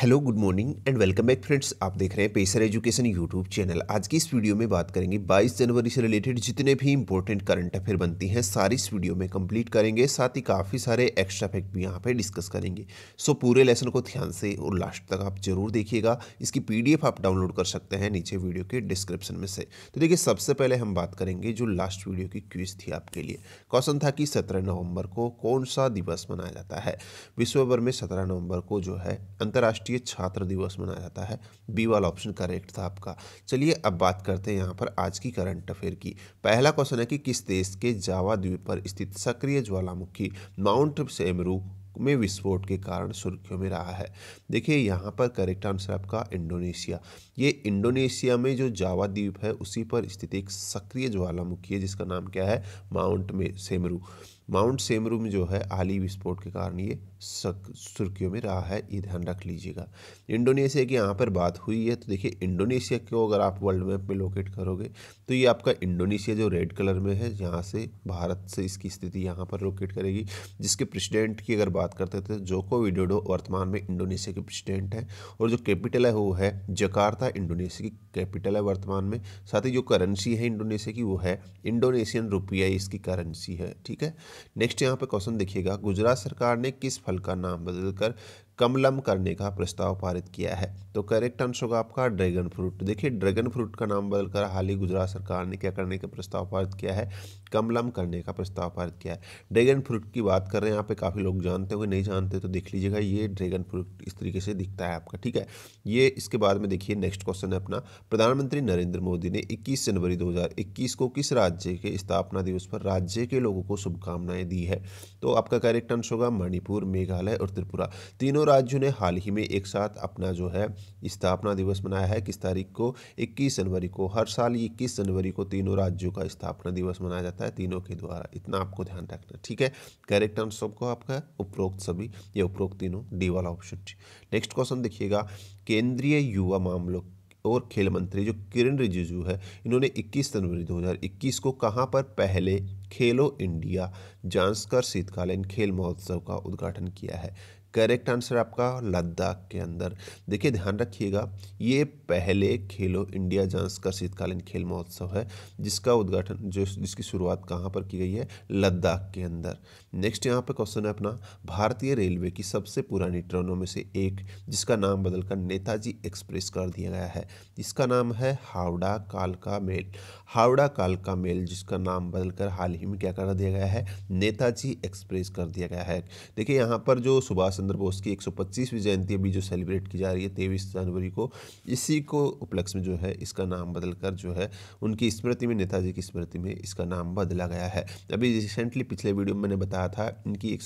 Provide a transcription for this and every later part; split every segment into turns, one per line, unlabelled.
hello good morning and welcome back friends आप देख रहे हैं पेसर एजुकेशन यूट्यूब चैनल आज की इस वीडियो में बात करेंगे 22 जनवरी से रिलेटेड जितने भी इंपॉर्टेंट करंट अफेयर बनती हैं सारी इस वीडियो में कंप्लीट करेंगे साथ ही काफ़ी सारे एक्स्ट्रा फैक्ट भी यहाँ पे डिस्कस करेंगे सो पूरे लेसन को ध्यान से और लास्ट तक आप जरूर देखिएगा इसकी पी आप डाउनलोड कर सकते हैं नीचे वीडियो के डिस्क्रिप्शन में से तो देखिए सबसे पहले हम बात करेंगे जो लास्ट वीडियो की क्विज थी आपके लिए क्वेश्चन था कि सत्रह नवम्बर को कौन सा दिवस मनाया जाता है विश्वभर में सत्रह नवम्बर को जो है अंतर्राष्ट्रीय राष्ट्रीय छात्र दिवस मनाया जाता है बी वाला ऑप्शन करेक्ट था आपका चलिए अब बात करते हैं यहाँ पर आज की करंट अफेयर की पहला क्वेश्चन है कि किस देश के जावा द्वीप पर स्थित सक्रिय ज्वालामुखी माउंट सेमरू में विस्फोट के कारण सुर्खियों में रहा है देखिए यहाँ पर करेक्ट आंसर आपका इंडोनेशिया ये इंडोनेशिया में जो जावा द्वीप है उसी पर स्थित एक सक्रिय ज्वालामुखी है जिसका नाम क्या है माउंट में सेमरू माउंट सेमरू में जो है आली विस्फोट के कारण ये सुर्खियों में रहा है ये ध्यान रख लीजिएगा इंडोनेशिया की यहाँ पर बात हुई है तो देखिए इंडोनेशिया को अगर आप वर्ल्ड मैप में लोकेट करोगे तो ये आपका इंडोनेशिया जो रेड कलर में है यहाँ से भारत से इसकी स्थिति यहाँ पर लोकेट करेगी जिसके प्रेसिडेंट की अगर बात करते थे तो जोको विडोडो वर्तमान में इंडोनेशिया के प्रेसिडेंट हैं और जो कैपिटल है वो है जकार्ता इंडोनेशिया की कैपिटल है वर्तमान में साथ ही जो करेंसी है इंडोनेशिया की वो है इंडोनेशियन रुपया इसकी करेंसी है ठीक है नेक्स्ट यहाँ पे क्वेश्चन देखिएगा गुजरात सरकार ने किस फल का नाम बदलकर कमलम करने का प्रस्ताव पारित किया है तो करेक्ट आंसर होगा आपका ड्रैगन फ्रूट देखिए ड्रैगन फ्रूट का नाम बदलकर हाल ही गुजरात सरकार ने क्या करने का प्रस्ताव पारित किया है कमलम करने का प्रस्ताव पारित किया है ड्रैगन फ्रूट की बात कर रहे हैं यहाँ पे काफ़ी लोग जानते होंगे नहीं जानते तो देख लीजिएगा ये ड्रैगन फ्रूट इस तरीके से दिखता है आपका ठीक है ये इसके बाद में देखिए नेक्स्ट क्वेश्चन है अपना प्रधानमंत्री नरेंद्र मोदी ने इक्कीस जनवरी दो को किस राज्य के स्थापना दिवस पर राज्य के लोगों को शुभकामनाएं दी है तो आपका करेक्ट आंसर होगा मणिपुर मेघालय और त्रिपुरा तीनों राज्यों ने हाल ही में एक साथ अपना जो है स्थापना दिवस मनाया है किस तारीख को इक्कीस जनवरी को हर साल इक्कीस जनवरी को तीनों राज्यों का स्थापना दिवस मनाया जाता है जाता है तीनों के द्वारा इतना आपको ध्यान रखना ठीक है करेक्ट आंसर सबको आपका उपरोक्त सभी या उपरोक्त तीनों डी वाला ऑप्शन नेक्स्ट क्वेश्चन देखिएगा केंद्रीय युवा मामलों और खेल मंत्री जो किरण रिजिजू है इन्होंने 21 जनवरी 2021 को कहां पर पहले खेलो इंडिया जानसकर शीतकालीन खेल महोत्सव का उद्घाटन किया है करेक्ट आंसर आपका लद्दाख के अंदर देखिए ध्यान रखिएगा ये पहले खेलो इंडिया जांच का शीतकालीन खेल महोत्सव है जिसका उद्घाटन जो जिसकी शुरुआत कहाँ पर की गई है लद्दाख के अंदर नेक्स्ट यहाँ पे क्वेश्चन है अपना भारतीय रेलवे की सबसे पुरानी ट्रेनों में से एक जिसका नाम बदलकर नेताजी एक्सप्रेस कर दिया गया है इसका नाम है हावड़ा कालका मेल हावड़ा कालका मेल जिसका नाम बदलकर हाल ही में क्या कर दिया गया है नेताजी एक्सप्रेस कर दिया गया है देखिए यहाँ पर जो सुभाष चंद्र बोस की 125वीं जयंती अभी जो सेलिब्रेट की जा रही है तेईस जनवरी को इसी को उपलक्ष्य में जो है इसका नाम बदलकर जो है उनकी स्मृति में नेताजी की स्मृति में इसका नाम बदला गया है अभी रिसेंटली पिछले वीडियो में मैंने बताया था इनकी एक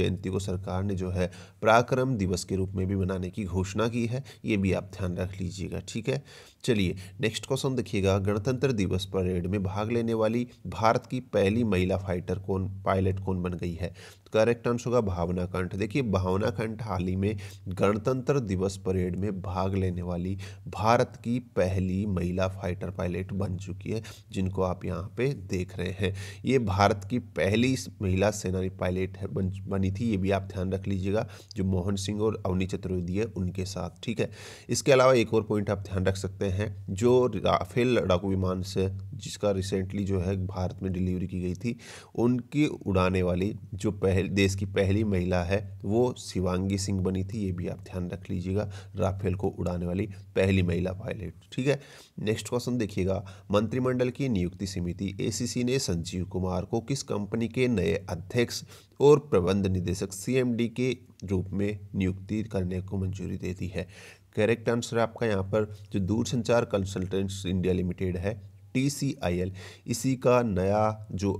जयंती को सरकार ने जो है पराक्रम दिवस के रूप में भी मनाने की घोषणा की है ये भी आप ध्यान रख लीजिएगा ठीक है चलिए नेक्स्ट क्वेश्चन देखिएगा गणतंत्र दिवस परेड में भाग लेने वाली भारत की पहली महिला फाइटर कौन पायलट कौन बन गई है करेक्ट आंसर होगा भावना कंठ देखिए भावना कंठ हाल ही में गणतंत्र दिवस परेड में भाग लेने वाली भारत की पहली महिला फाइटर पायलट बन चुकी है जिनको आप यहाँ पे देख रहे हैं ये भारत की पहली महिला सेनानी पायलट है बन, बनी थी ये भी आप ध्यान रख लीजिएगा जो मोहन सिंह और अवनी चतुर्वेदी है उनके साथ ठीक है इसके अलावा एक और पॉइंट आप ध्यान रख सकते हैं रहे हैं जो राफेल लड़ाकू विमान से जिसका रिसेंटली जो है भारत में डिलीवरी की गई थी उनकी उड़ाने वाली जो पहल देश की पहली महिला है वो शिवांगी सिंह बनी थी ये भी आप ध्यान रख लीजिएगा राफेल को उड़ाने वाली पहली महिला पायलट ठीक है नेक्स्ट क्वेश्चन देखिएगा मंत्रिमंडल की नियुक्ति समिति ए ने संजीव कुमार को किस कंपनी के नए अध्यक्ष और प्रबंध निदेशक सी के रूप में नियुक्ति करने को मंजूरी दे दी है करेक्ट आंसर है आपका यहाँ पर जो दूरसंचार कंसल्टेंट्स इंडिया लिमिटेड है टी इसी का नया जो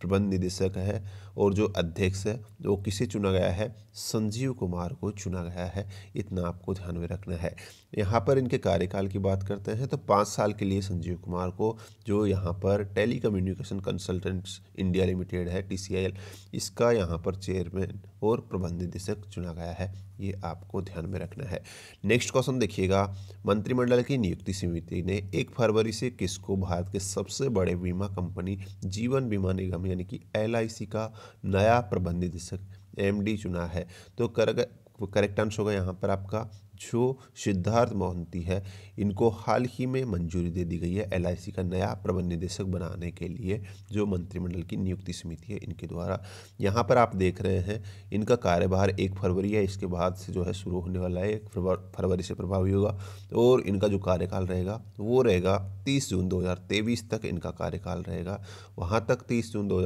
प्रबंध निदेशक है और जो अध्यक्ष है वो किसे चुना गया है संजीव कुमार को चुना गया है इतना आपको ध्यान में रखना है यहाँ पर इनके कार्यकाल की बात करते हैं तो पाँच साल के लिए संजीव कुमार को जो यहाँ पर telecommunication consultants India limited है टी इसका यहाँ पर चेयरमैन और प्रबंध निदेशक चुना गया है ये आपको ध्यान में रखना है नेक्स्ट क्वेश्चन देखिएगा मंत्रिमंडल की नियुक्ति समिति ने एक फरवरी से किसको भारत के सबसे बड़े बीमा कंपनी जीवन बीमा निगम यानी कि एल का नया प्रबंधित निदेशक एमडी चुना है तो करेक्ट आंसर होगा यहाँ पर आपका जो सिद्धार्थ मोहंती है इनको हाल ही में मंजूरी दे दी गई है एल का नया प्रबंध निदेशक बनाने के लिए जो मंत्रिमंडल की नियुक्ति समिति है इनके द्वारा यहाँ पर आप देख रहे हैं इनका कार्यभार एक फरवरी है इसके बाद से जो है शुरू होने वाला है एक फरवरी से प्रभावी होगा और इनका जो कार्यकाल रहेगा वो रहेगा तीस जून दो तक इनका कार्यकाल रहेगा वहाँ तक तीस जून दो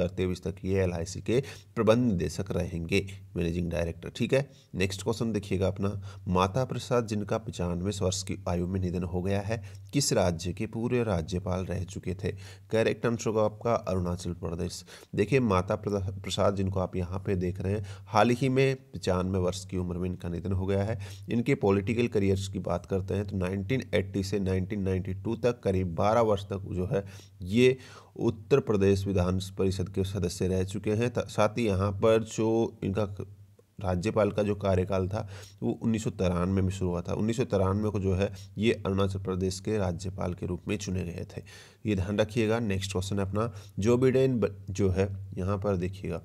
तक ये एल के प्रबंध निदेशक रहेंगे मैनेजिंग डायरेक्टर ठीक है नेक्स्ट क्वेश्चन देखिएगा अपना माता प्रसाद जिनका पचानवे वर्ष की आयु में निधन हो गया है किस राज्य के पूर्व राज्यपाल रह चुके थे करेक्ट आंसर होगा आपका अरुणाचल प्रदेश देखिए माता प्रसाद जिनको आप यहाँ पे देख रहे हैं हाल ही में पचानवे वर्ष की उम्र में इनका निधन हो गया है इनके पॉलिटिकल करियर्स की बात करते हैं तो 1980 से 1992 तक करीब 12 वर्ष तक जो है ये उत्तर प्रदेश विधान परिषद के सदस्य रह चुके हैं साथ ही यहाँ पर जो इनका राज्यपाल का जो कार्यकाल था वो उन्नीस में शुरू हुआ था उन्नीस को जो है ये अरुणाचल प्रदेश के राज्यपाल के रूप में चुने गए थे ये ध्यान रखिएगा नेक्स्ट क्वेश्चन है अपना जो बिडेन जो है यहाँ पर देखिएगा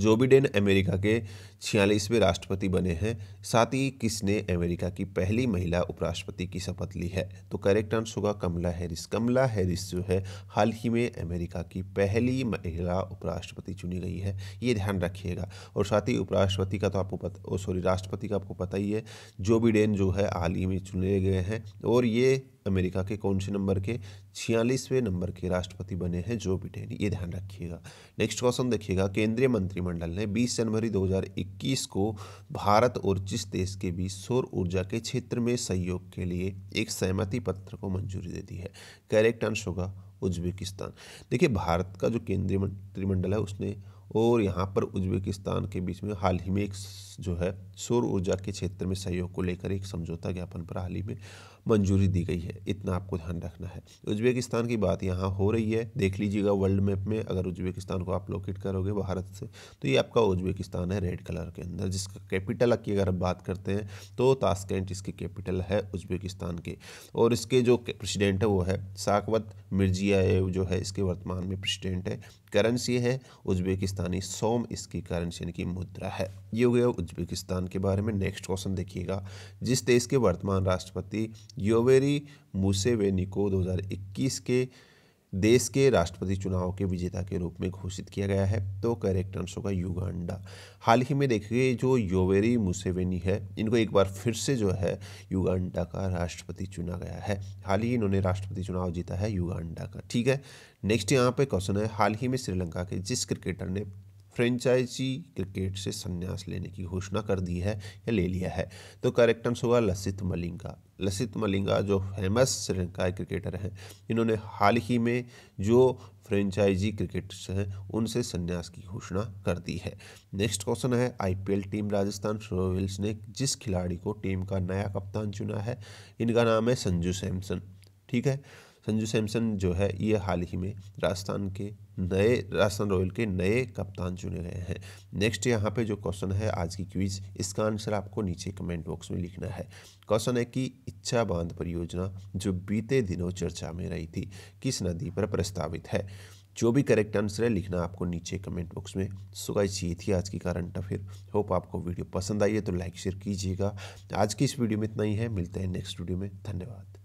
जो बिडेन अमेरिका के छियालीसवें राष्ट्रपति बने हैं साथ ही किसने अमेरिका की पहली महिला उपराष्ट्रपति की शपथ ली है तो करेक्ट आंसर होगा कमला हैरिस कमला हैरिस जो है हाल ही में अमेरिका की पहली महिला उपराष्ट्रपति चुनी गई है ये ध्यान रखिएगा और साथ ही उपराष्ट्रपति का तो आपको पता सॉरी राष्ट्रपति का आपको पता ही है जो बिडेन जो है हाल ही में चुने गए हैं और ये अमेरिका के कौन से नंबर के छियालीसवें नंबर के राष्ट्रपति बने हैं जो बिडेन ये ध्यान रखिएगा नेक्स्ट क्वेश्चन देखिएगा केंद्रीय मंत्री मंत्रिमंडल ने 20 जनवरी 2021 को भारत और जिस देश के बीच सौर ऊर्जा के क्षेत्र में सहयोग के लिए एक सहमति पत्र को मंजूरी दे दी है कैरेक्ट अंश होगा उज्बेकिस्तान देखिए भारत का जो केंद्रीय मंत्रिमंडल है उसने और यहाँ पर उज्बेकिस्तान के बीच में हाल ही में एक जो है सौर ऊर्जा के क्षेत्र में सहयोग को लेकर एक समझौता ज्ञापन पर हाल ही में मंजूरी दी गई है इतना आपको ध्यान रखना है उज्बेकिस्तान की बात यहाँ हो रही है देख लीजिएगा वर्ल्ड मैप में अगर उज्बेकिस्तान को आप लोकेट करोगे भारत से तो ये आपका उज्बेकिस्तान है रेड कलर के अंदर जिसका कैपिटल की अगर बात करते हैं तो ताशकंट इसकी कैपिटल है उज्बेकिस्तान के और इसके जो प्रेसिडेंट है वो है साकवत मिर्जिया जो है इसके वर्तमान में प्रेसिडेंट है करेंसी है उज्बेकिस्तानी सोम इसकी करेंसी यानी कि मुद्रा है ये हो गया उज्बेकिस्तान के बारे में नेक्स्ट क्वेश्चन देखिएगा जिस देश के वर्तमान राष्ट्रपति योवेरी मुसेवेनी को 2021 के देश के राष्ट्रपति चुनाव के विजेता के रूप में घोषित किया गया है तो करेक्ट आंसर होगा युगांडा हाल ही में देखिए जो योवेरी मुसेवेनी है इनको एक बार फिर से जो है युगांडा का राष्ट्रपति चुना गया है हाल ही इन्होंने राष्ट्रपति चुनाव जीता है युगांडा का ठीक है नेक्स्ट यहाँ पर क्वेश्चन है हाल ही में श्रीलंका के जिस क्रिकेटर ने फ्रेंचाइजी क्रिकेट से संन्यास लेने की घोषणा कर दी है या ले लिया है तो करेक्ट आंसर होगा लसित मलिंगा लसित मलिंगा जो फेमस श्रीलंकाई क्रिकेटर हैं इन्होंने हाल ही में जो फ्रेंचाइजी क्रिकेटर्स हैं उनसे संन्यास की घोषणा कर दी है नेक्स्ट क्वेश्चन है आईपीएल टीम राजस्थान रॉयल्स ने जिस खिलाड़ी को टीम का नया कप्तान चुना है इनका नाम है संजू सैमसन ठीक है संजू सैमसन जो है ये हाल ही में राजस्थान के नए राजस्थान रॉयल के नए कप्तान चुने गए हैं नेक्स्ट यहाँ पे जो क्वेश्चन है आज की क्विज इसका आंसर आपको नीचे कमेंट बॉक्स में लिखना है क्वेश्चन है कि इच्छा बांध परियोजना जो बीते दिनों चर्चा में रही थी किस नदी पर प्रस्तावित है जो भी करेक्ट आंसर है लिखना आपको नीचे कमेंट बॉक्स में सुगा ये थी आज की करंट अफेयर होप आपको वीडियो पसंद आई है तो लाइक शेयर कीजिएगा आज की इस वीडियो में इतना ही है मिलते हैं नेक्स्ट वीडियो में धन्यवाद